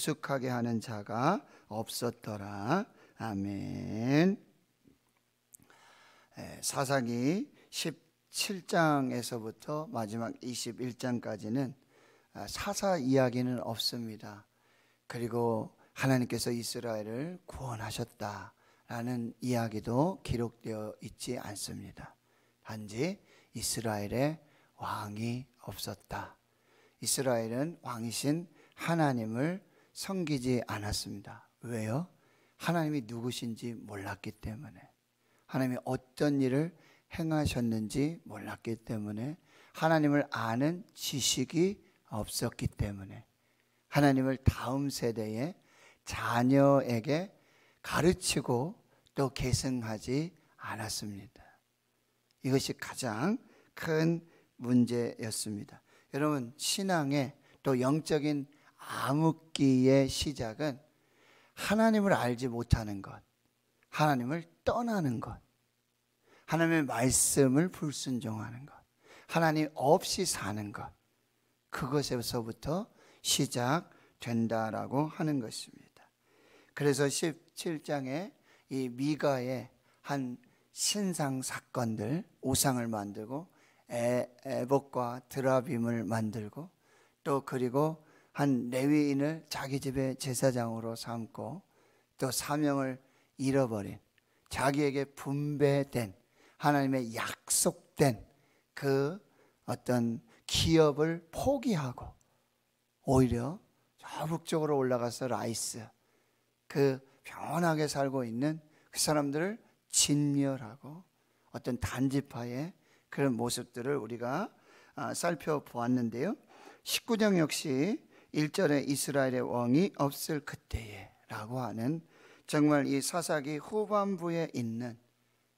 익숙하게 하는 자가 없었더라. 아멘. 예, 사사기 17장에서부터 마지막 21장까지는 아, 사사 이야기는 없습니다. 그리고 하나님께서 이스라엘을 구원하셨다라는 이야기도 기록되어 있지 않습니다. 단지 이스라엘의 왕이 없었다. 이스라엘은 왕이신 하나님을 섬기지 않았습니다. 왜요? 하나님이 누구신지 몰랐기 때문에 하나님이 어떤 일을 행하셨는지 몰랐기 때문에 하나님을 아는 지식이 없었기 때문에 하나님을 다음 세대의 자녀에게 가르치고 또 계승하지 않았습니다. 이것이 가장 큰 문제였습니다. 여러분, 신앙에 또 영적인 암흑기의 시작은 하나님을 알지 못하는 것, 하나님을 떠나는 것, 하나님의 말씀을 불순종하는 것, 하나님 없이 사는 것, 그것에서부터 시작된다라고 하는 것입니다. 그래서 17장에 이 미가의 한 신상 사건들, 우상을 만들고 에, 에복과 드라빔을 만들고 또 그리고 한 레위인을 자기 집의 제사장으로 삼고 또 사명을 잃어버린 자기에게 분배된 하나님의 약속된 그 어떤 기업을 포기하고 오히려 저 북쪽으로 올라가서 라이스 그 평온하게 살고 있는 그 사람들을 진멸하고 어떤 단지파의 그런 모습들을 우리가 아, 살펴보았는데요. 19장 역시 일전에 이스라엘의 왕이 없을 그때에 라고 하는 정말 이 사사기 후반부에 있는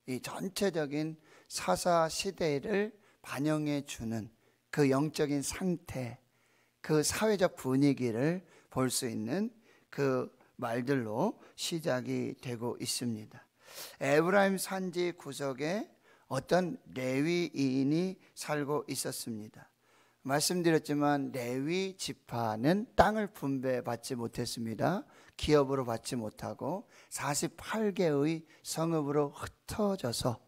이 전체적인 사사 시대를 반영해 주는 그 영적인 상태, 그 사회적 분위기를 볼 수 있는 그 말들로 시작이 되고 있습니다. 에브라임 산지 구석에 어떤 레위인이 살고 있었습니다. 말씀드렸지만 레위 지파는 땅을 분배받지 못했습니다. 기업으로 받지 못하고 48개의 성읍으로 흩어져서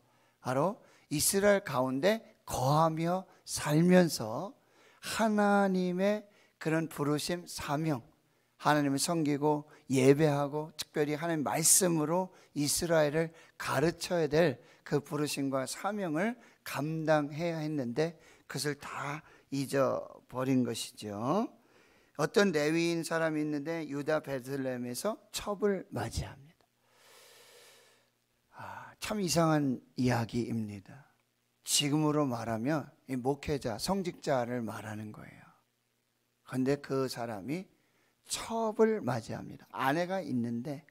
바로 이스라엘 가운데 거하며 살면서 하나님의 그런 부르심 사명 하나님을 섬기고 예배하고 특별히 하나님 말씀으로 이스라엘을 가르쳐야 될 그 부르심과 사명을 감당해야 했는데 그것을 다 잊어버린 것이죠. 어떤 레위인 사람이 있는데 유다 베들레헴에서 첩을 맞이합니다. 아, 참 이상한 이야기입니다. 지금으로 말하면 목회자, 성직자를 말하는 거예요. 그런데 그 사람이 첩을 맞이합니다. 아내가 있는데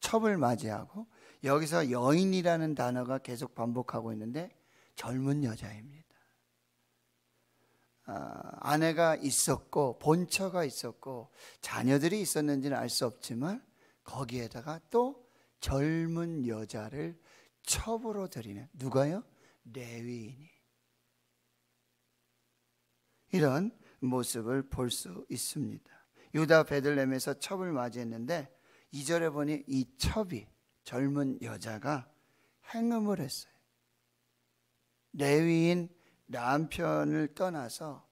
첩을 맞이하고 여기서 여인이라는 단어가 계속 반복하고 있는데 젊은 여자입니다. 아, 아내가 있었고 본처가 있었고 자녀들이 있었는지는 알 수 없지만 거기에다가 또 젊은 여자를 첩으로 드리는 누가요? 레위인이 이런 모습을 볼 수 있습니다. 유다 베들렘에서 첩을 맞이했는데 2절에 보니 이 첩이 젊은 여자가 행음을 했어요. 레위인 남편을 떠나서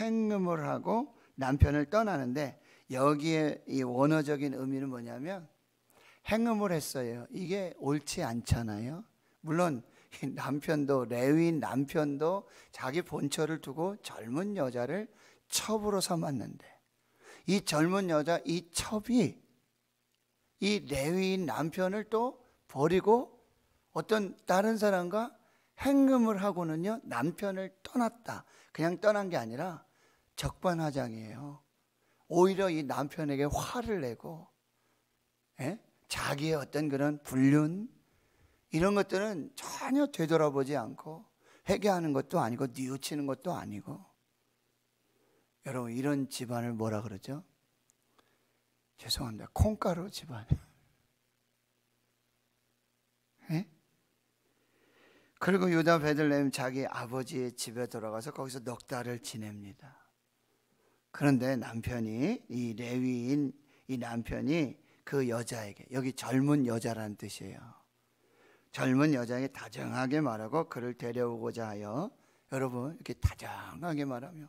행음을 하고 남편을 떠나는데 여기에 이 원어적인 의미는 뭐냐면 행음을 했어요. 이게 옳지 않잖아요. 물론 남편도 레위인 남편도 자기 본처를 두고 젊은 여자를 첩으로 삼았는데 이 젊은 여자 이 첩이 이 레위인 남편을 또 버리고 어떤 다른 사람과 행금을 하고는요, 남편을 떠났다. 그냥 떠난 게 아니라 적반하장이에요. 오히려 이 남편에게 화를 내고, 예? 자기의 어떤 그런 불륜, 이런 것들은 전혀 되돌아보지 않고, 회개하는 것도 아니고, 뉘우치는 것도 아니고. 여러분, 이런 집안을 뭐라 그러죠? 죄송합니다. 콩가루 집안. 예? 그리고 유다 베들레헴 자기 아버지의 집에 돌아가서 거기서 넉 달을 지냅니다. 그런데 남편이 이 레위인 이 남편이 그 여자에게 여기 젊은 여자라 뜻이에요. 젊은 여자에게 다정하게 말하고 그를 데려오고자 하여 여러분 이렇게 다정하게 말하며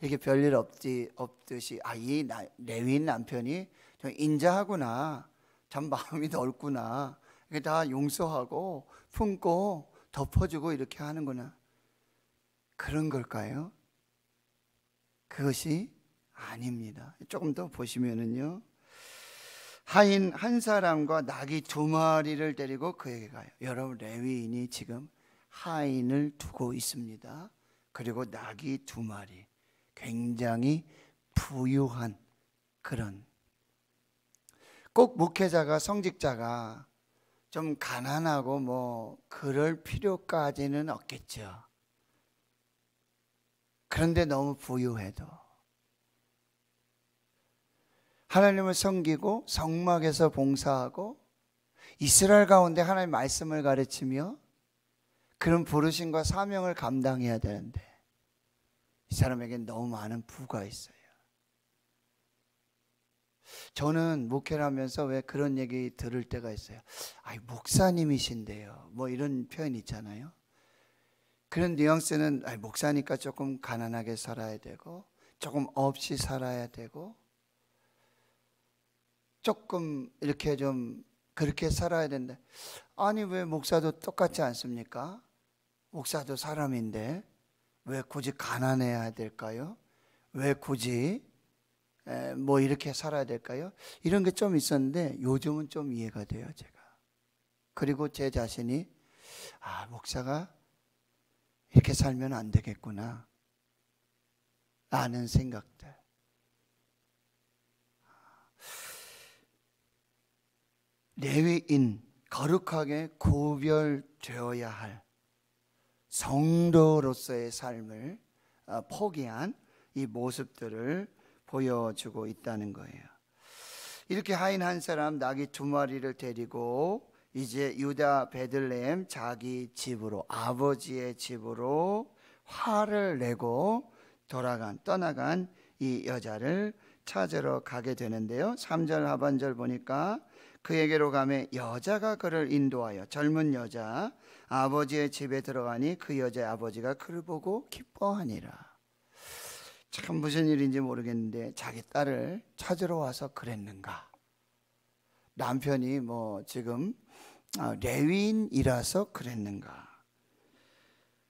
이게 별일 없지 없듯이 아 이 레위인 남편이 좀 인자하구나 참 마음이 넓구나 이게 다 용서하고 품고 덮어주고 이렇게 하는구나. 그런 걸까요? 그것이 아닙니다. 조금 더 보시면은요. 하인 한 사람과 낙이 두 마리를 데리고 그에게 가요. 여러분 레위인이 지금 하인을 두고 있습니다. 그리고 낙이 두 마리. 굉장히 부유한 그런 꼭 목회자가 성직자가 좀 가난하고 뭐 그럴 필요까지는 없겠죠. 그런데 너무 부유해도 하나님을 섬기고 성막에서 봉사하고 이스라엘 가운데 하나님 말씀을 가르치며 그런 부르심과 사명을 감당해야 되는데 이 사람에게 너무 많은 부가 있어요. 저는 목회를 하면서 왜 그런 얘기 들을 때가 있어요. 아, 이 목사님이신데요. 뭐 이런 표현 있잖아요. 그런 뉘앙스는 아, 목사니까 조금 가난하게 살아야 되고 조금 없이 살아야 되고 조금 이렇게 좀 그렇게 살아야 된다. 아니 왜 목사도 똑같지 않습니까? 목사도 사람인데 왜 굳이 가난해야 될까요? 왜 굳이 뭐 이렇게 살아야 될까요? 이런 게 좀 있었는데 요즘은 좀 이해가 돼요, 제가. 그리고 제 자신이 아, 목사가 이렇게 살면 안 되겠구나. 라는 생각들. 레위인, 거룩하게 구별되어야 할 성도로서의 삶을 어, 포기한 이 모습들을 보여주고 있다는 거예요. 이렇게 하인 한 사람 낙이 두 마리를 데리고 이제 유다 베들레헴 자기 집으로 아버지의 집으로 화를 내고 돌아간 떠나간 이 여자를 찾으러 가게 되는데요. 3절 하반절 보니까 그에게로 가매 여자가 그를 인도하여 젊은 여자 아버지의 집에 들어가니 그 여자의 아버지가 그를 보고 기뻐하니라. 참 무슨 일인지 모르겠는데 자기 딸을 찾으러 와서 그랬는가? 남편이 뭐 지금 어, 레위인이라서 그랬는가?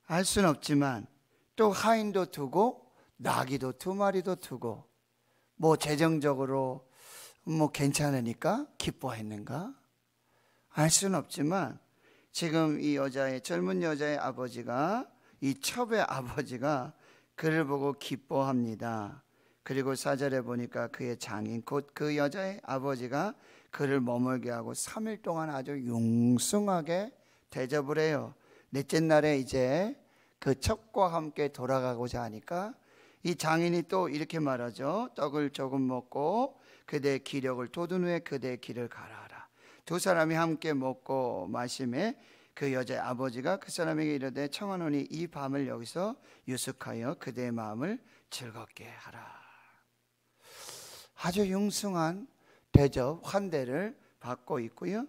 알 수는 없지만 또 하인도 두고 나귀도 두 마리도 두고 뭐 재정적으로 뭐 괜찮으니까 기뻐했는가? 알 수는 없지만 지금 이 여자의 젊은 여자의 아버지가 이 첩의 아버지가 그를 보고 기뻐합니다. 그리고 사절에 보니까 그의 장인 곧 그 여자의 아버지가 그를 머물게 하고 3일 동안 아주 용숭하게 대접을 해요. 넷째 날에 이제 그척과 함께 돌아가고자 하니까 이 장인이 또 이렇게 말하죠. 떡을 조금 먹고 그대의 기력을 돋은 후에 그대의 길을 가라하라. 두 사람이 함께 먹고 마심에 그 여자의 아버지가 그 사람에게 이르되 청하노니 이 밤을 여기서 유숙하여 그대의 마음을 즐겁게 하라. 아주 융숭한 대접 환대를 받고 있고요.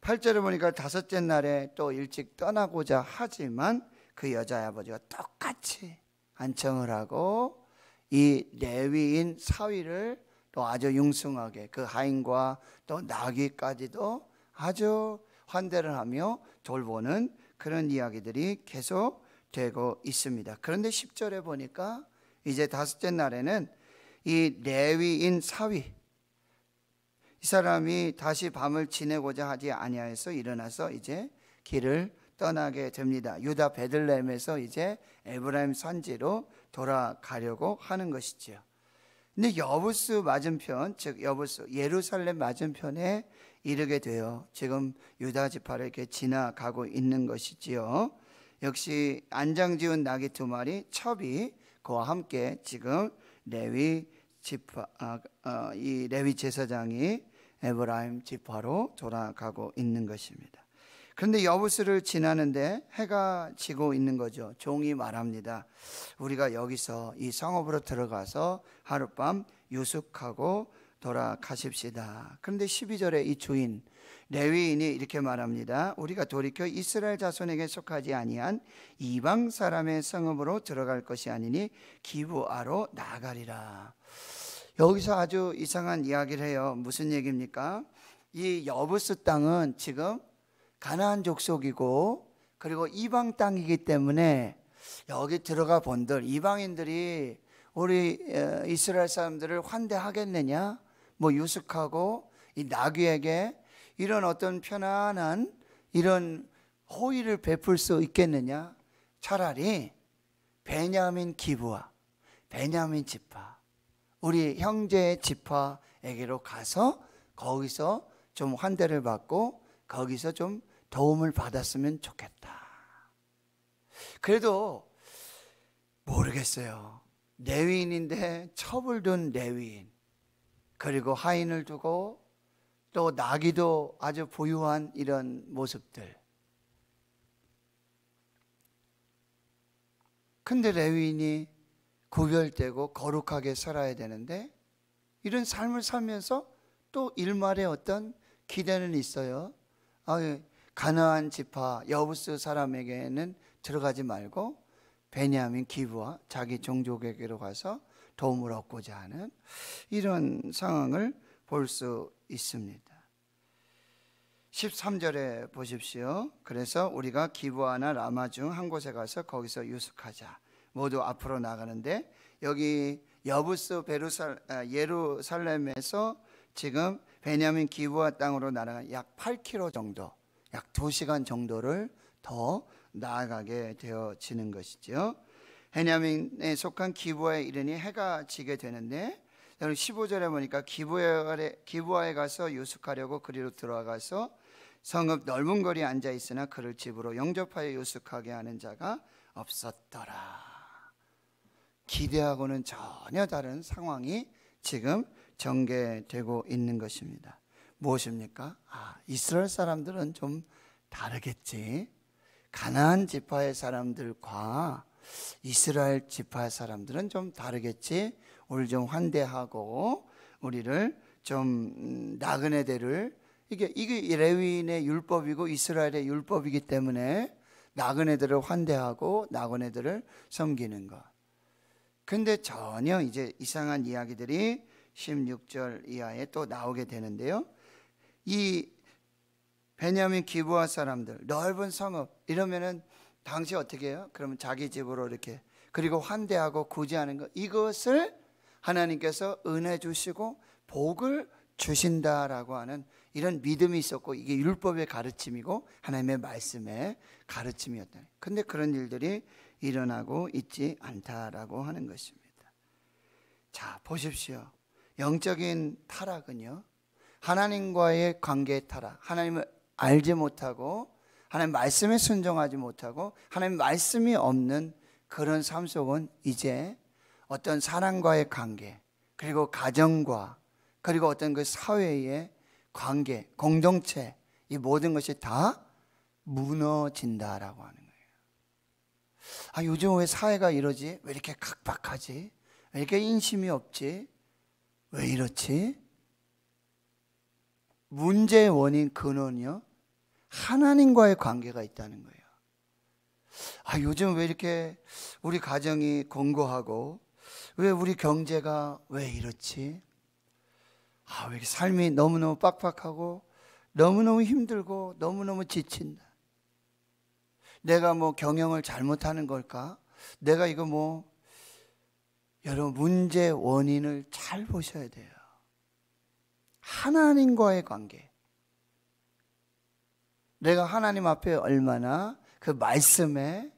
8절을 보니까 다섯째 날에 또 일찍 떠나고자 하지만 그 여자의 아버지가 똑같이 안청을 하고 이 레위인 사위를 또 아주 융숭하게 그 하인과 또 나귀까지도 아주 환대를 하며 돌보는 그런 이야기들이 계속 되고 있습니다. 그런데 10절에 보니까 이제 다섯째 날에는 이 레위인 사위 이 사람이 다시 밤을 지내고자 하지 아니하여서 일어나서 이제 길을 떠나게 됩니다. 유다 베들레헴에서 이제 에브라임 선지로 돌아가려고 하는 것이지요. 근데 여부스 맞은편, 즉 여부스 예루살렘 맞은편에 이르게 되어 지금 유다 지파를 이렇게 지나가고 있는 것이지요. 역시 안장 지은 나귀 두 마리, 첩이 그와 함께 지금 레위 지파 아, 아, 이 레위 제사장이 에브라임 지파로 돌아가고 있는 것입니다. 그런데 여부스를 지나는데 해가 지고 있는 거죠. 종이 말합니다. 우리가 여기서 이 성읍으로 들어가서 하룻밤 유숙하고 돌아가십시다. 그런데 12절에 이 주인 레위인이 이렇게 말합니다. 우리가 돌이켜 이스라엘 자손에게 속하지 아니한 이방 사람의 성읍으로 들어갈 것이 아니니 기부하러 나가리라. 여기서 아주 이상한 이야기를 해요. 무슨 얘기입니까? 이 여부스 땅은 지금 가나안 족속이고 그리고 이방 땅이기 때문에 여기 들어가 본들 이방인들이 우리 이스라엘 사람들을 환대하겠느냐? 뭐 유숙하고 이 나귀에게 이런 어떤 편안한 이런 호의를 베풀 수 있겠느냐? 차라리 베냐민 기부와 베냐민 집화 우리 형제의 지파에게로 가서 거기서 좀 환대를 받고 거기서 좀 도움을 받았으면 좋겠다. 그래도 모르겠어요. 내위인인데 첩을 둔 내위인 그리고 하인을 두고 또 나기도 아주 부유한 이런 모습들. 근데 레위인이 구별되고 거룩하게 살아야 되는데 이런 삶을 살면서 또 일말의 어떤 기대는 있어요. 아, 예. 가나안 지파 여부스 사람에게는 들어가지 말고 베냐민 기부와 자기 종족에게로 가서 도움을 얻고자 하는 이런 상황을 볼 수 있습니다. 13절에 보십시오. 그래서 우리가 기부하나 라마 중 한 곳에 가서 거기서 유숙하자. 모두 앞으로 나가는데 여기 여부스 베루살 아, 예루살렘에서 지금 베냐민 기브와 땅으로 날아간 약 8km 정도, 약 2시간 정도를 더 나아가게 되어지는 것이죠. 베냐민에 속한 기브와에 이르니 해가 지게 되는데 여러분 15절에 보니까 기브와에, 기브와에 가서 유숙하려고 그리로 들어가서 성읍 넓은 거리에 앉아 있으나 그를 집으로 영접하여 유숙하게 하는 자가 없었더라. 기대하고는 전혀 다른 상황이 지금 전개되고 있는 것입니다. 무엇입니까? 아, 이스라엘 사람들은 좀 다르겠지. 가나안 지파의 사람들과 이스라엘 지파의 사람들은 좀 다르겠지. 우리 좀 환대하고 우리를 좀 음, 나그네 대를 이게 이게 레위인의 율법이고 이스라엘의 율법이기 때문에 나그네들을 환대하고 나그네들을 섬기는 것. 근데 전혀 이제 이상한 이야기들이 16절 이하에 또 나오게 되는데요. 이 베냐민 기부아 사람들 넓은 성읍 이러면은 당시 어떻게 해요? 그러면 자기 집으로 이렇게 그리고 환대하고 구제하는 것 이것을 하나님께서 은혜 주시고 복을 주신다라고 하는 이런 믿음이 있었고 이게 율법의 가르침이고 하나님의 말씀의 가르침이었다. 근데 그런 일들이 일어나고 있지 않다라고 하는 것입니다. 자, 보십시오. 영적인 타락은요. 하나님과의 관계의 타락. 하나님을 알지 못하고 하나님 말씀에 순종하지 못하고 하나님 말씀이 없는 그런 삶 속은 이제 어떤 사람과의 관계, 그리고 가정과 그리고 어떤 그 사회의 관계, 공동체 이 모든 것이 다 무너진다라고 하는 거예요. 아, 요즘 왜 사회가 이러지? 왜 이렇게 각박하지? 왜 이렇게 인심이 없지? 왜 이렇지? 문제의 원인 근원이요. 하나님과의 관계가 있다는 거예요. 아, 요즘 왜 이렇게 우리 가정이 공고하고 왜 우리 경제가 왜 이렇지? 아, 왜 이렇게 삶이 너무너무 빡빡하고 너무너무 힘들고 너무너무 지친다. 내가 뭐 경영을 잘못하는 걸까? 내가 이거 뭐 여러분 문제 원인을 잘 보셔야 돼요. 하나님과의 관계. 내가 하나님 앞에 얼마나 그 말씀에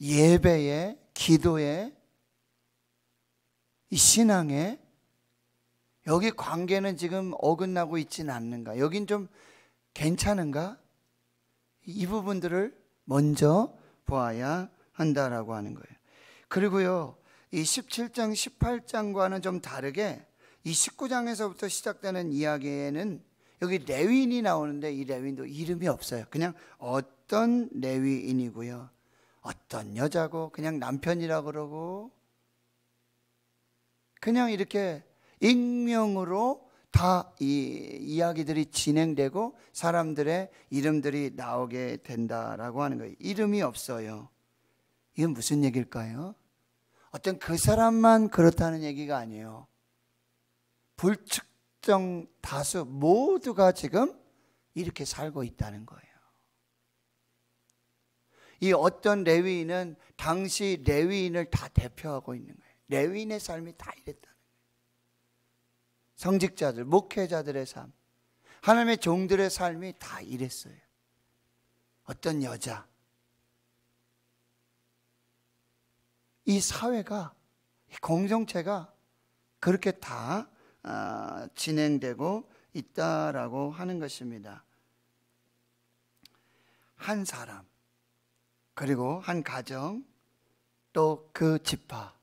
예배에 기도에 이 신앙에 여기 관계는 지금 어긋나고 있지 않는가? 여긴 좀 괜찮은가? 이 부분들을 먼저 보아야 한다라고 하는 거예요. 그리고요. 이 17장 18장과는 좀 다르게 이 19장에서부터 시작되는 이야기에는 여기 레윈이 나오는데 이 레윈도 이름이 없어요. 그냥 어떤 레위인이고요. 어떤 여자고 그냥 남편이라 그러고 그냥 이렇게 익명으로 다 이 이야기들이 진행되고 사람들의 이름들이 나오게 된다라고 하는 거예요. 이름이 없어요. 이건 무슨 얘기일까요? 어떤 그 사람만 그렇다는 얘기가 아니에요. 불측정 다수 모두가 지금 이렇게 살고 있다는 거예요. 이 어떤 레위인은 당시 레위인을 다 대표하고 있는 거예요. 레위인의 삶이 다 이랬다는 거예요. 성직자들, 목회자들의 삶, 하나님의 종들의 삶이 다 이랬어요. 어떤 여자, 이 사회가 이공정체가 그렇게 다 아, 진행되고 있다라고 하는 것입니다. 한 사람 그리고 한 가정 또 그 집파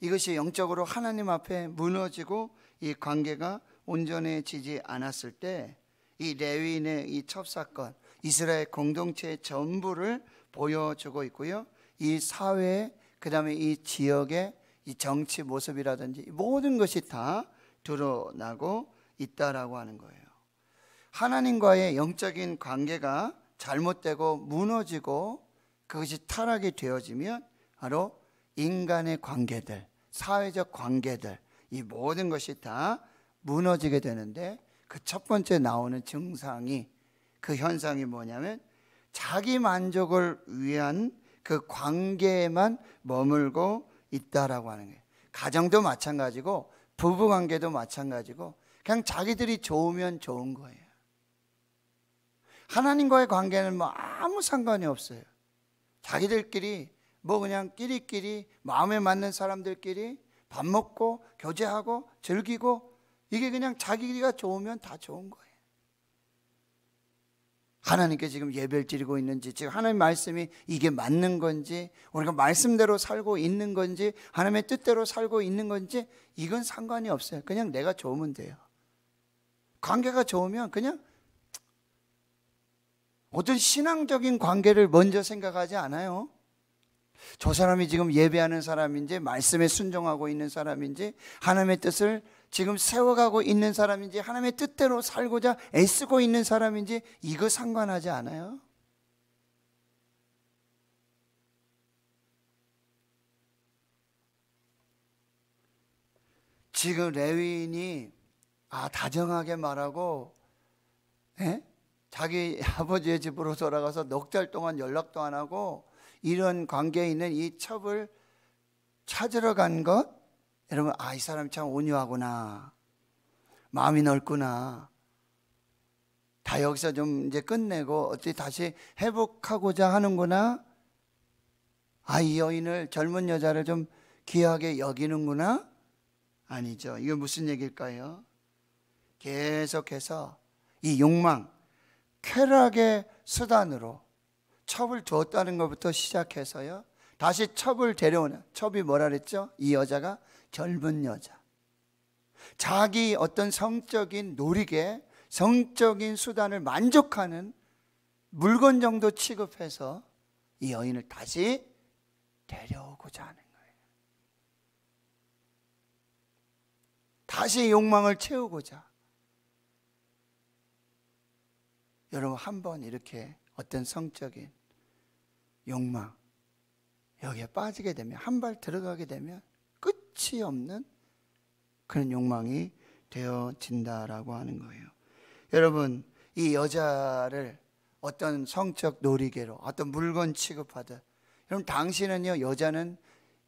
이것이 영적으로 하나님 앞에 무너지고 이 관계가 온전해지지 않았을 때 이 레위인의 이 첩사건 이스라엘 공동체 전부를 보여주고 있고요. 이 사회의 그 다음에 이 지역의 이 정치 모습이라든지 모든 것이 다 드러나고 있다라고 하는 거예요. 하나님과의 영적인 관계가 잘못되고 무너지고 그것이 타락이 되어지면 바로 인간의 관계들, 사회적 관계들, 이 모든 것이 다 무너지게 되는데 그 첫 번째 나오는 증상이 그 현상이 뭐냐면 자기 만족을 위한 그 관계에만 머물고 있다라고 하는 거예요. 가정도 마찬가지고 부부 관계도 마찬가지고 그냥 자기들이 좋으면 좋은 거예요. 하나님과의 관계는 뭐 아무 상관이 없어요. 자기들끼리 뭐 그냥 끼리끼리 마음에 맞는 사람들끼리 밥 먹고 교제하고 즐기고 이게 그냥 자기가 좋으면 다 좋은 거예요. 하나님께 지금 예배를 드리고 있는지, 지금 하나님 말씀이 이게 맞는 건지, 우리가 말씀대로 살고 있는 건지, 하나님의 뜻대로 살고 있는 건지, 이건 상관이 없어요. 그냥 내가 좋으면 돼요. 관계가 좋으면 그냥 어떤 신앙적인 관계를 먼저 생각하지 않아요. 저 사람이 지금 예배하는 사람인지, 말씀에 순종하고 있는 사람인지, 하나님의 뜻을 지금 세워가고 있는 사람인지 하나님의 뜻대로 살고자 애쓰고 있는 사람인지 이거 상관하지 않아요? 지금 레위인이 아 다정하게 말하고 에? 예? 자기 아버지의 집으로 돌아가서 넉 달 동안 연락도 안 하고 이런 관계에 있는 이 첩을 찾으러 간것 여러분, 아, 이사람참 온유하구나. 마음이 넓구나. 다 여기서 좀 이제 끝내고 어떻게 다시 회복하고자 하는구나. 아, 이 여인을, 젊은 여자를 좀 귀하게 여기는구나. 아니죠. 이게 무슨 얘기일까요? 계속해서 이 욕망, 쾌락의 수단으로 첩을 두었다는 것부터 시작해서요. 다시 첩을 데려오는, 첩이 뭐라 그랬죠? 이 여자가 젊은 여자. 자기 어떤 성적인 놀이에 성적인 수단을 만족하는 물건 정도 취급해서 이 여인을 다시 데려오고자 하는 거예요. 다시 욕망을 채우고자. 여러분, 한번 이렇게 어떤 성적인 욕망, 여기에 빠지게 되면, 한 발 들어가게 되면 끝이 없는 그런 욕망이 되어진다라고 하는 거예요. 여러분, 이 여자를 어떤 성적 놀이개로 어떤 물건 취급하듯 여러분 당신은요 여자는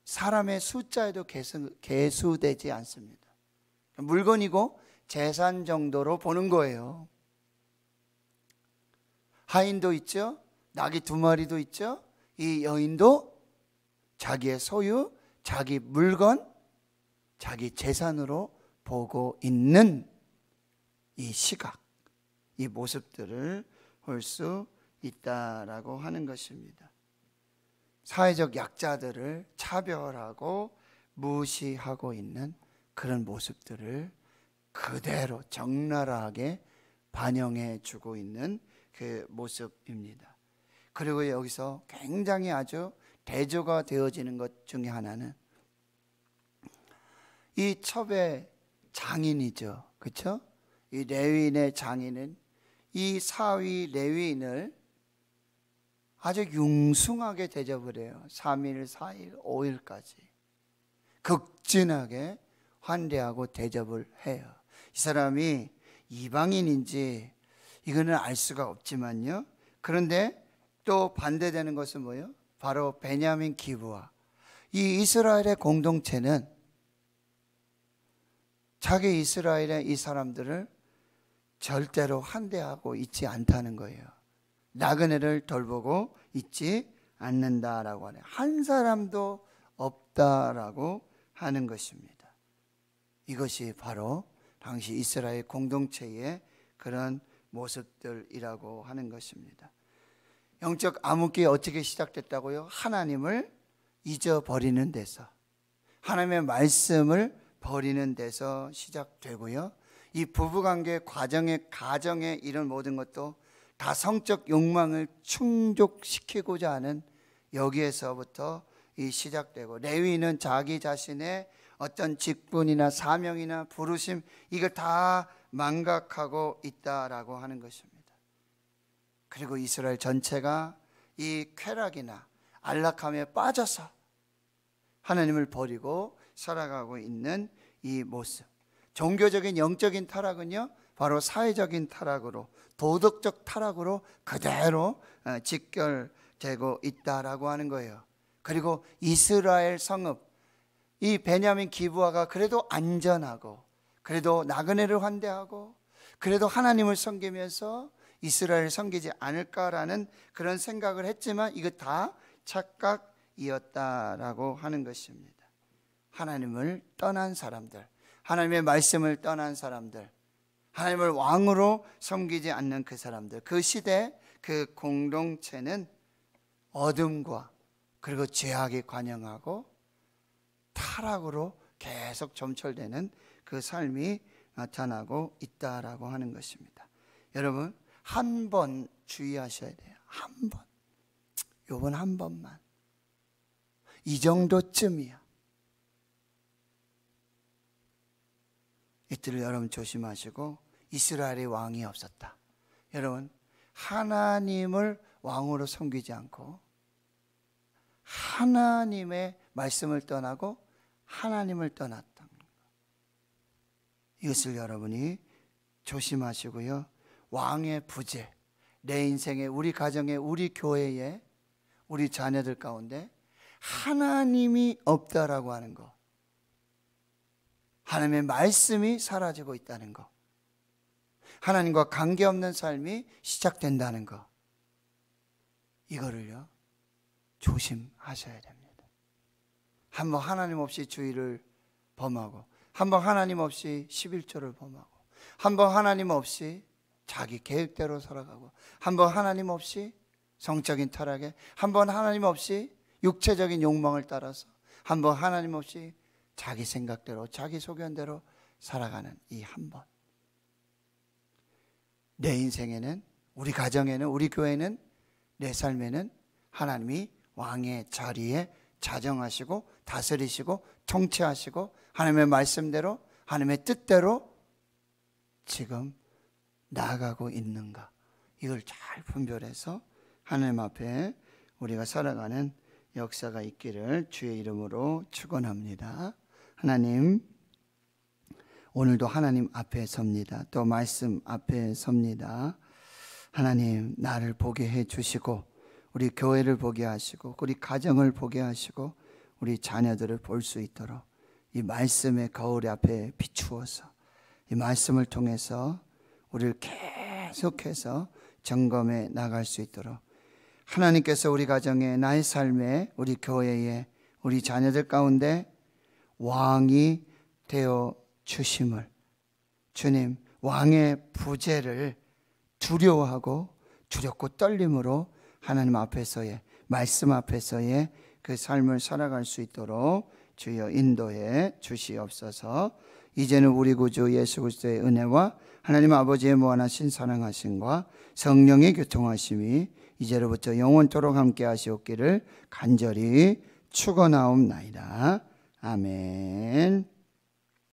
사람의 숫자에도 개수, 개수되지 않습니다. 물건이고 재산 정도로 보는 거예요. 하인도 있죠. 낙이 두 마리도 있죠. 이 여인도 자기의 소유, 자기 물건, 자기 재산으로 보고 있는 이 시각, 이 모습들을 볼 수 있다라고 하는 것입니다. 사회적 약자들을 차별하고 무시하고 있는 그런 모습들을 그대로 적나라하게 반영해 주고 있는 그 모습입니다. 그리고 여기서 굉장히 아주 대조가 되어지는 것 중에 하나는 이 첩의 장인이죠. 그렇이 레위인의 장인은 이 사위 레위인을 아주 융숭하게 대접을 해요. 3일, 4일, 5일까지. 극진하게 환대하고 대접을 해요. 이 사람이 이방인인지 이거는 알 수가 없지만요. 그런데 또 반대되는 것은 뭐예요? 바로 베냐민 기부와 이 이스라엘의 공동체는 자기 이스라엘의 이 사람들을 절대로 환대하고 있지 않다는 거예요. 나그네를 돌보고 있지 않는다라고 하네. 한 사람도 없다라고 하는 것입니다. 이것이 바로 당시 이스라엘 공동체의 그런 모습들이라고 하는 것입니다. 영적 암흑기 어떻게 시작됐다고요? 하나님을 잊어버리는 데서 하나님의 말씀을 버리는 데서 시작되고요. 이 부부관계 과정의 가정의 이런 모든 것도 다 성적 욕망을 충족시키고자 하는 여기에서부터 이 시작되고 레위는 자기 자신의 어떤 직분이나 사명이나 부르심 이걸 다 망각하고 있다라고 하는 것입니다. 그리고 이스라엘 전체가 이 쾌락이나 안락함에 빠져서 하나님을 버리고 살아가고 있는 이 모습. 종교적인 영적인 타락은요, 바로 사회적인 타락으로, 도덕적 타락으로 그대로 어, 직결되고 있다라고 하는 거예요. 그리고 이스라엘 성읍, 이 베냐민 기부아가 그래도 안전하고, 그래도 나그네를 환대하고, 그래도 하나님을 섬기면서 이스라엘을 섬기지 않을까라는 그런 생각을 했지만 이거 다 착각이었다라고 하는 것입니다. 하나님을 떠난 사람들, 하나님의 말씀을 떠난 사람들, 하나님을 왕으로 섬기지 않는 그 사람들, 그 시대, 그 공동체는 어둠과 그리고 죄악이 관영하고 타락으로 계속 점철되는 그 삶이 나타나고 있다라고 하는 것입니다. 여러분, 한 번 주의하셔야 돼요. 한 번. 요번 한 번만. 이 정도쯤이야. 이틀을 여러분 조심하시고 이스라엘의 왕이 없었다. 여러분 하나님을 왕으로 섬기지 않고 하나님의 말씀을 떠나고 하나님을 떠났다. 이것을 여러분이 조심하시고요. 왕의 부재, 내 인생에, 우리 가정에, 우리 교회에, 우리 자녀들 가운데 하나님이 없다라고 하는 것. 하나님의 말씀이 사라지고 있다는 것. 하나님과 관계없는 삶이 시작된다는 것. 이거를요, 조심하셔야 됩니다. 한번 하나님 없이 주의를 범하고, 한번 하나님 없이 11조를 범하고, 한번 하나님 없이 자기 계획대로 살아가고, 한번 하나님 없이 성적인 타락에, 한번 하나님 없이 육체적인 욕망을 따라서, 한번 하나님 없이 자기 생각대로 자기 소견대로 살아가는 이 한 번. 내 인생에는 우리 가정에는 우리 교회는 내 삶에는 하나님이 왕의 자리에 자정하시고 다스리시고 통치하시고 하나님의 말씀대로 하나님의 뜻대로 지금 나아가고 있는가 이걸 잘 분별해서 하나님 앞에 우리가 살아가는 역사가 있기를 주의 이름으로 축원합니다. 하나님, 오늘도 하나님 앞에 섭니다. 또 말씀 앞에 섭니다. 하나님, 나를 보게 해 주시고, 우리 교회를 보게 하시고, 우리 가정을 보게 하시고, 우리 자녀들을 볼 수 있도록 이 말씀의 거울 앞에 비추어서 이 말씀을 통해서 우리를 계속해서 점검해 나갈 수 있도록 하나님께서 우리 가정에 나의 삶에 우리 교회에 우리 자녀들 가운데 왕이 되어 주심을 주님 왕의 부재를 두려워하고 두렵고 떨림으로 하나님 앞에서의 말씀 앞에서의 그 삶을 살아갈 수 있도록 주여 인도해 주시옵소서. 이제는 우리 구주 예수 그리스도의 은혜와 하나님 아버지의 무한하신 사랑하심과 성령의 교통하심이 이제로부터 영원토록 함께 하시옵기를 간절히 축원하옵나이다. 아멘.